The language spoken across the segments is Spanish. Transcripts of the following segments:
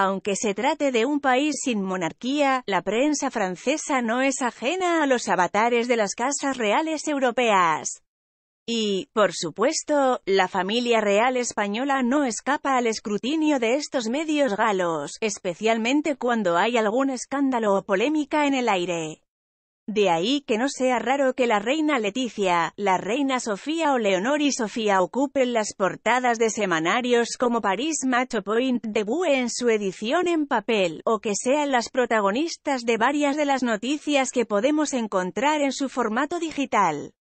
Aunque se trate de un país sin monarquía, la prensa francesa no es ajena a los avatares de las casas reales europeas. Y, por supuesto, la familia real española no escapa al escrutinio de estos medios galos, especialmente cuando hay algún escándalo o polémica en el aire. De ahí que no sea raro que la reina Leticia, la reina Sofía o Leonor y Sofía ocupen las portadas de semanarios como Paris Match o Point Vue en su edición en papel, o que sean las protagonistas de varias de las noticias que podemos encontrar en su formato digital.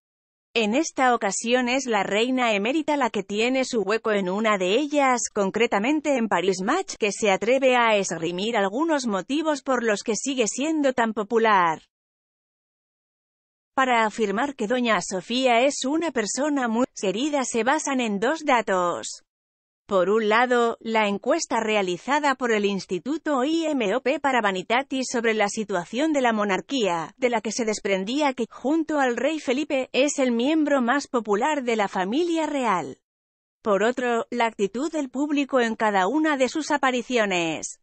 En esta ocasión es la reina emérita la que tiene su hueco en una de ellas, concretamente en Paris Match, que se atreve a esgrimir algunos motivos por los que sigue siendo tan popular para afirmar que Doña Sofía es una persona muy querida se basan en dos datos. Por un lado, la encuesta realizada por el Instituto IMOP para Vanitatis sobre la situación de la monarquía, de la que se desprendía que, junto al rey Felipe, es el miembro más popular de la familia real. Por otro, la actitud del público en cada una de sus apariciones.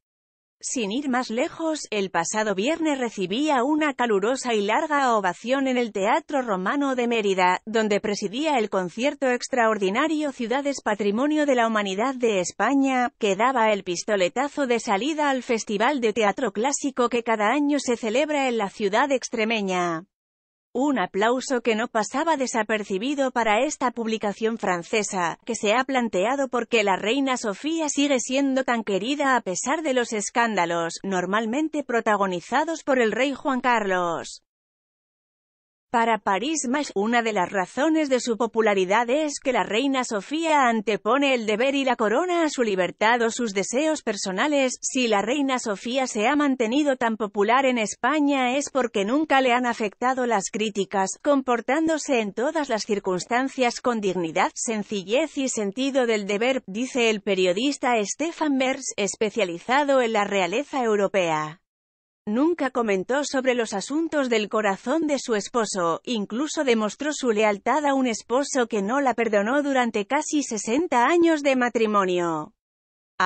Sin ir más lejos, el pasado viernes recibía una calurosa y larga ovación en el Teatro Romano de Mérida, donde presidía el concierto extraordinario Ciudades Patrimonio de la Humanidad de España, que daba el pistoletazo de salida al Festival de Teatro Clásico que cada año se celebra en la ciudad extremeña. Un aplauso que no pasaba desapercibido para esta publicación francesa, que se ha planteado por qué la reina Sofía sigue siendo tan querida a pesar de los escándalos, normalmente protagonizados por el rey Juan Carlos. Para París una de las razones de su popularidad es que la reina Sofía antepone el deber y la corona a su libertad o sus deseos personales. Si la reina Sofía se ha mantenido tan popular en España es porque nunca le han afectado las críticas, comportándose en todas las circunstancias con dignidad, sencillez y sentido del deber, dice el periodista Stefan Merz, especializado en la realeza europea. Nunca comentó sobre los asuntos del corazón de su esposo, incluso demostró su lealtad a un esposo que no la perdonó durante casi 60 años de matrimonio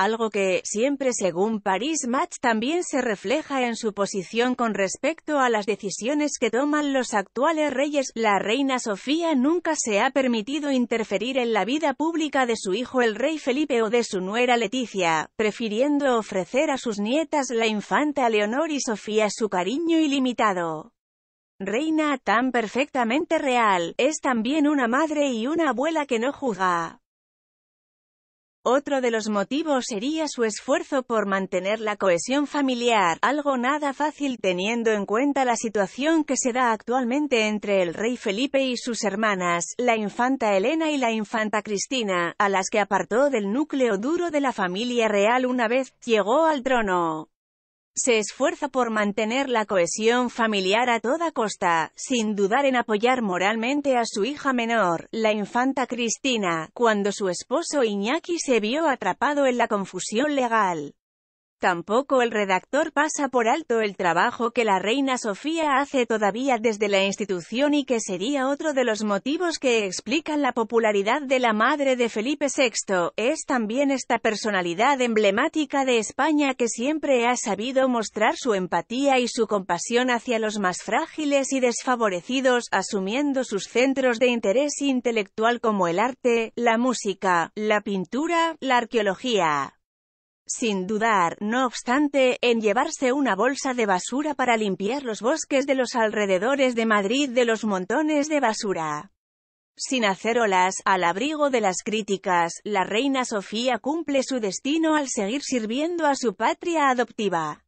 algo que, siempre según Paris Match también se refleja en su posición con respecto a las decisiones que toman los actuales reyes. La reina Sofía nunca se ha permitido interferir en la vida pública de su hijo el rey Felipe o de su nuera Leticia, prefiriendo ofrecer a sus nietas la infanta Leonor y Sofía su cariño ilimitado reina tan perfectamente real, es también una madre y una abuela que no juzga. Otro de los motivos sería su esfuerzo por mantener la cohesión familiar, algo nada fácil teniendo en cuenta la situación que se da actualmente entre el rey Felipe y sus hermanas, la infanta Elena y la infanta Cristina, a las que apartó del núcleo duro de la familia real una vez llegó al trono se esfuerza por mantener la cohesión familiar a toda costa, sin dudar en apoyar moralmente a su hija menor, la infanta Cristina, cuando su esposo Iñaki se vio atrapado en la confusión legal. Tampoco el redactor pasa por alto el trabajo que la reina Sofía hace todavía desde la institución y que sería otro de los motivos que explican la popularidad de la madre de Felipe VI, es también esta personalidad emblemática de España que siempre ha sabido mostrar su empatía y su compasión hacia los más frágiles y desfavorecidos, asumiendo sus centros de interés intelectual como el arte, la música, la pintura, la arqueología, sin dudar, no obstante, en llevarse una bolsa de basura para limpiar los bosques de los alrededores de Madrid de los montones de basura. Sin hacer olas, al abrigo de las críticas, la reina Sofía cumple su destino al seguir sirviendo a su patria adoptiva.